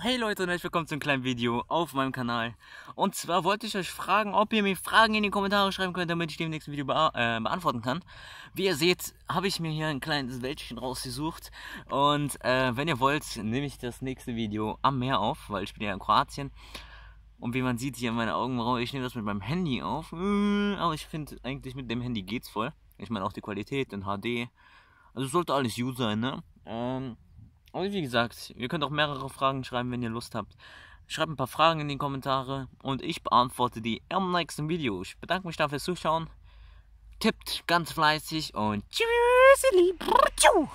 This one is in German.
Hey Leute und herzlich willkommen zu einem kleinen Video auf meinem Kanal. Und zwar wollte ich euch fragen, ob ihr mir Fragen in die Kommentare schreiben könnt, damit ich die im nächsten Video be äh, beantworten kann. Wie ihr seht, habe ich mir hier ein kleines Wäldchen rausgesucht. Und äh, wenn ihr wollt, nehme ich das nächste Video am Meer auf, weil ich bin ja in Kroatien. Und wie man sieht hier in meinen Augenbrauen, ich nehme das mit meinem Handy auf. Äh, aber ich finde eigentlich mit dem Handy geht's voll. Ich meine auch die Qualität in HD. Also sollte alles gut sein, ne? Ähm, und wie gesagt, ihr könnt auch mehrere Fragen schreiben, wenn ihr Lust habt. Schreibt ein paar Fragen in die Kommentare und ich beantworte die im nächsten Video. Ich bedanke mich dafür fürs Zuschauen. Tippt ganz fleißig und tschüss, ihr Lieben.